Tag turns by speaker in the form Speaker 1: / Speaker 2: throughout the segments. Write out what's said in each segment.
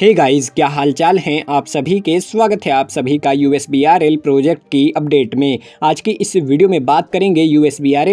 Speaker 1: हे hey guys क्या हालचाल हैं आप सभी के स्वागत है आप सभी का यू प्रोजेक्ट की अपडेट में आज की इस वीडियो में बात करेंगे यू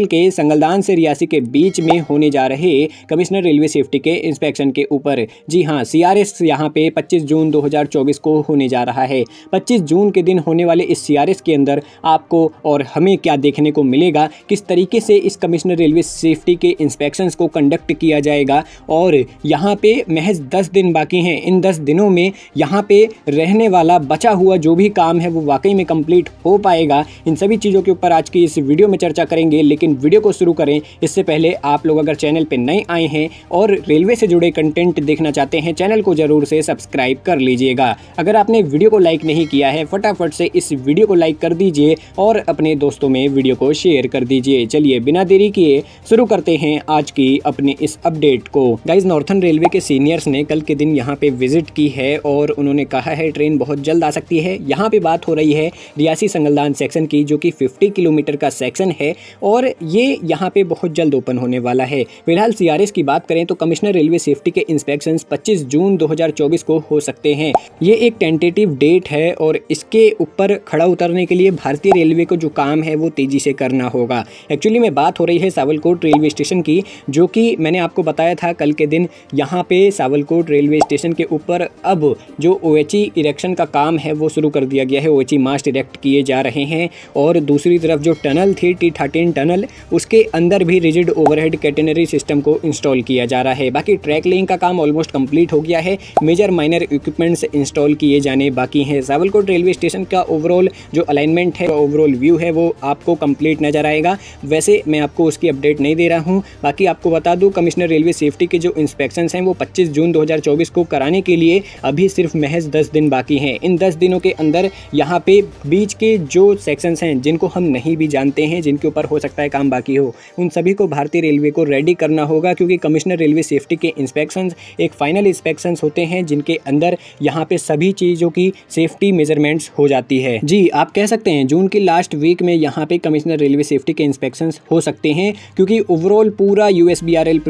Speaker 1: के संगलदान से रियासी के बीच में होने जा रहे कमिश्नर रेलवे सेफ्टी के इंस्पेक्शन के ऊपर जी हां सी आर एस यहाँ पे 25 जून 2024 को होने जा रहा है 25 जून के दिन होने वाले इस सी के अंदर आपको और हमें क्या देखने को मिलेगा किस तरीके से इस कमिश्नर रेलवे सेफ्टी के इंस्पेक्शन को कंडक्ट किया जाएगा और यहाँ पर महज दस दिन बाकी हैं इन दस दिनों में यहाँ पे रहने वाला बचा हुआ जो भी काम है वो वाकई में कंप्लीट हो पाएगा इन सभी चीज़ों के ऊपर आज की इस वीडियो में चर्चा करेंगे लेकिन वीडियो को शुरू करें इससे पहले आप लोग अगर चैनल पर नए आए हैं और रेलवे से जुड़े कंटेंट देखना चाहते हैं चैनल को ज़रूर से सब्सक्राइब कर लीजिएगा अगर आपने वीडियो को लाइक नहीं किया है फटाफट से इस वीडियो को लाइक कर दीजिए और अपने दोस्तों में वीडियो को शेयर कर दीजिए चलिए बिना देरी किए शुरू करते हैं आज की अपने इस अपडेट को गाइज नॉर्थन रेलवे के सीनियर्स ने कल के दिन यहाँ पे विजिट विजिट की है और उन्होंने कहा है ट्रेन बहुत जल्द आ सकती है यहाँ पे बात हो रही है रियासी संगलदान सेक्शन की जो कि 50 किलोमीटर का सेक्शन है और ये यहाँ पे बहुत जल्द ओपन होने वाला है फिलहाल सी की बात करें तो कमिश्नर रेलवे सेफ्टी के इंस्पेक्शन पच्चीस जून दो को हो सकते हैं ये एक टेंटेटिव डेट है और इसके ऊपर खड़ा उतरने के लिए भारतीय रेलवे को जो काम है वो तेज़ी से करना होगा एक्चुअली में बात हो रही है सावलकोट रेलवे स्टेशन की जो कि मैंने आपको बताया था कल के दिन यहाँ पे सावलकोट रेलवे स्टेशन के ऊपर पर अब जो ओ इरेक्शन का काम है वो शुरू कर दिया गया है ओ एच मास्ट इरेक्ट किए जा रहे हैं और दूसरी तरफ जो टनल थी टी थर्टीन टनल उसके अंदर भी रिजिड ओवरहेड कैटेनरी सिस्टम को इंस्टॉल किया जा रहा है बाकी ट्रैक लेइंग का काम ऑलमोस्ट कंप्लीट हो गया है मेजर माइनर इक्विपमेंट्स इंस्टॉल किए जाने बाकी हैं सावलकोट रेलवे स्टेशन का ओवरऑल जो अलाइनमेंट है ओवरऑल व्यू है वो आपको कंप्लीट नज़र आएगा वैसे मैं आपको उसकी अपडेट नहीं दे रहा हूँ बाकी आपको बता दूँ कमिश्नर रेलवे सेफ्टी के जो इंस्पेक्शन हैं वो पच्चीस जून दो को कराने के लिए लिए अभी सिर्फ महज दस दिन बाकी हैं इन दस दिनों के अंदर यहाँ पे बीच के जो सेक्शंस हैं जिनको हम नहीं भी जानते हैं जिनके ऊपर हो सकता है काम बाकी हो उन सभी को भारतीय रेलवे को रेडी करना होगा क्योंकि कमिश्नर रेलवे सेफ्टी के इंस्पेक्शन एक फाइनल इंस्पेक्शन होते हैं जिनके अंदर यहाँ पर सभी चीज़ों की सेफ्टी मेजरमेंट्स हो जाती है जी आप कह सकते हैं जून की लास्ट वीक में यहाँ पर कमिश्नर रेलवे सेफ्टी के इंस्पेक्शन हो सकते हैं क्योंकि ओवरऑल पूरा यू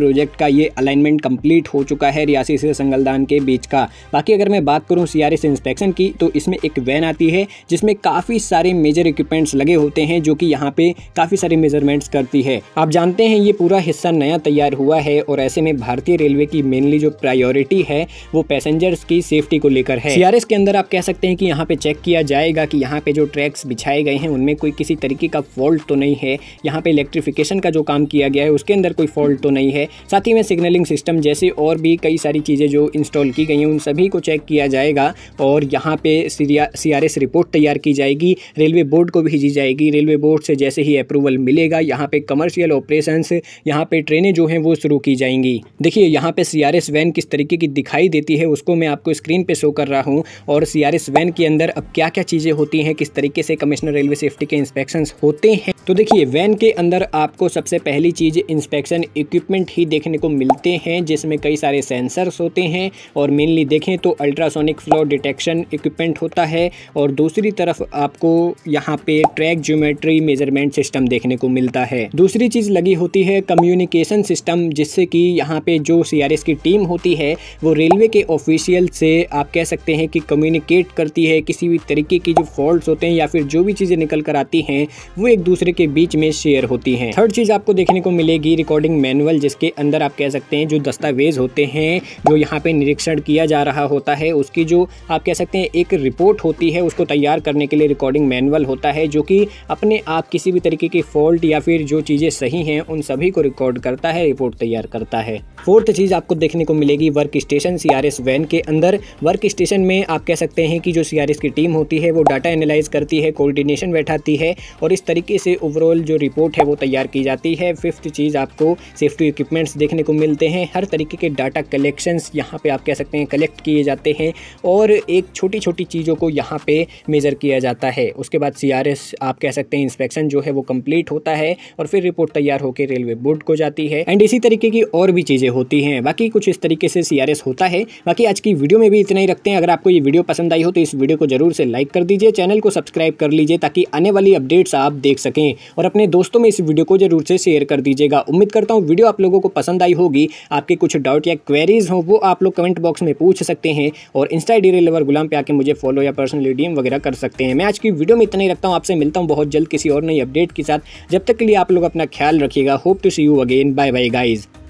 Speaker 1: प्रोजेक्ट का ये अलाइनमेंट कंप्लीट हो चुका है रियासी से संगलदान के बीच का होगा बाकी अगर मैं बात करूँ सी इंस्पेक्शन की तो इसमें एक वैन आती है जिसमें काफ़ी सारे मेजर इक्विपमेंट्स लगे होते हैं जो कि यहाँ पे काफ़ी सारे मेजरमेंट्स करती है आप जानते हैं ये पूरा हिस्सा नया तैयार हुआ है और ऐसे में भारतीय रेलवे की मेनली जो प्रायोरिटी है वो पैसेंजर्स की सेफ्टी को लेकर है सी के अंदर आप कह सकते हैं कि यहाँ पे चेक किया जाएगा कि यहाँ पे जो ट्रैक्स बिछाए गए हैं उनमें कोई किसी तरीके का फॉल्ट तो नहीं है यहाँ पे इलेक्ट्रिफिकेशन का जो काम किया गया है उसके अंदर कोई फॉल्ट तो नहीं है साथ ही में सिग्नलिंग सिस्टम जैसे और भी कई सारी चीज़ें जो इंस्टॉल की गई हैं उन सभी को चेक किया जाएगा और यहाँ पे सी आर एस रिपोर्ट तैयार की जाएगी रेलवे बोर्ड को भेजी जाएगी रेलवे बोर्ड से जैसे ही अप्रूवल मिलेगा यहाँ पे कमर्शियल ऑपरेशंस यहाँ पे ट्रेनें जो हैं वो शुरू की जाएंगी देखिए यहाँ पे सी आर एस वैन किस तरीके की दिखाई देती है उसको मैं आपको स्क्रीन पे शो कर रहा हूँ और सी आर एस वैन के अंदर अब क्या क्या चीज़ें होती हैं किस तरीके से कमिश्नर रेलवे सेफ्टी के इंस्पेक्शन होते हैं तो देखिए वैन के अंदर आपको सबसे पहली चीज़ इंस्पेक्शन इक्विपमेंट ही देखने को मिलते हैं जिसमें कई सारे सेंसर्स होते हैं और मेनली वहीं देखें तो अल्ट्रासोनिक फ्लो डिटेक्शन इक्विपमेंट होता है और दूसरी तरफ आपको यहाँ पे ट्रैक ज्योमेट्री मेजरमेंट सिस्टम देखने को मिलता है दूसरी चीज़ लगी होती है कम्युनिकेशन सिस्टम जिससे कि यहाँ पे जो सी की टीम होती है वो रेलवे के ऑफिशियल से आप कह सकते हैं कि कम्युनिकेट करती है किसी भी तरीके की जो फॉल्ट होते हैं या फिर जो भी चीज़ें निकल कर आती हैं वो एक दूसरे के बीच में शेयर होती हैं थर्ड चीज़ आपको देखने को मिलेगी रिकॉर्डिंग मैनुअल जिसके अंदर आप कह सकते हैं जो दस्तावेज होते हैं जो यहाँ पे निरीक्षण किया किया जा रहा होता है उसकी जो आप कह सकते हैं एक रिपोर्ट होती है उसको तैयार करने के लिए रिकॉर्डिंग मैनुअल होता है जो कि अपने आप किसी भी तरीके की फॉल्ट या फिर जो चीज़ें सही हैं उन सभी को रिकॉर्ड करता है रिपोर्ट तैयार करता है फोर्थ चीज़ आपको देखने को मिलेगी वर्क स्टेशन सी वैन के अंदर वर्क स्टेशन में आप कह सकते हैं कि जो सीआरएस की टीम होती है वो डाटा एनालाइज करती है कोऑर्डिनेशन बैठाती है और इस तरीके से ओवरऑल जो रिपोर्ट है वो तैयार की जाती है फिफ्थ चीज़ आपको सेफ्टी इक्विपमेंट्स देखने को मिलते हैं हर तरीके के डाटा कलेक्शंस यहाँ पे आप कह सकते हैं कलेक्ट किए जाते हैं और एक छोटी छोटी चीज़ों को यहाँ पे मेज़र किया जाता है उसके बाद सी आप कह सकते हैं इंस्पेक्शन जो है वो कंप्लीट होता है और फिर रिपोर्ट तैयार होकर रेलवे बोर्ड को जाती है एंड इसी तरीके की और भी चीज़ें होती हैं बाकी कुछ इस तरीके से सी होता है बाकी आज की वीडियो में भी इतना ही रखते हैं अगर आपको ये वीडियो पसंद आई हो तो इस वीडियो को जरूर से लाइक कर दीजिए चैनल को सब्सक्राइब कर लीजिए ताकि आने वाली अपडेट्स आप देख सकें और अपने दोस्तों में इस वीडियो को जरूर से शेयर कर दीजिएगा उम्मीद करता हूँ वीडियो आप लोगों को पसंद आई होगी आपके कुछ डाउट या क्वेरीज हो वो आप लोग कमेंट बॉक्स में पूछ सकते हैं और इंस्टा डी लवर गुलाम पे आके मुझे फॉलो या पर्सनल डीएम वगैरह कर सकते हैं मैं आज की वीडियो में इतना ही रखता हूँ आपसे मिलता हूँ बहुत जल्द किसी और नई अपडेट के साथ जब तक के लिए आप लोग अपना ख्याल रखिएगा hope to see you again bye bye guys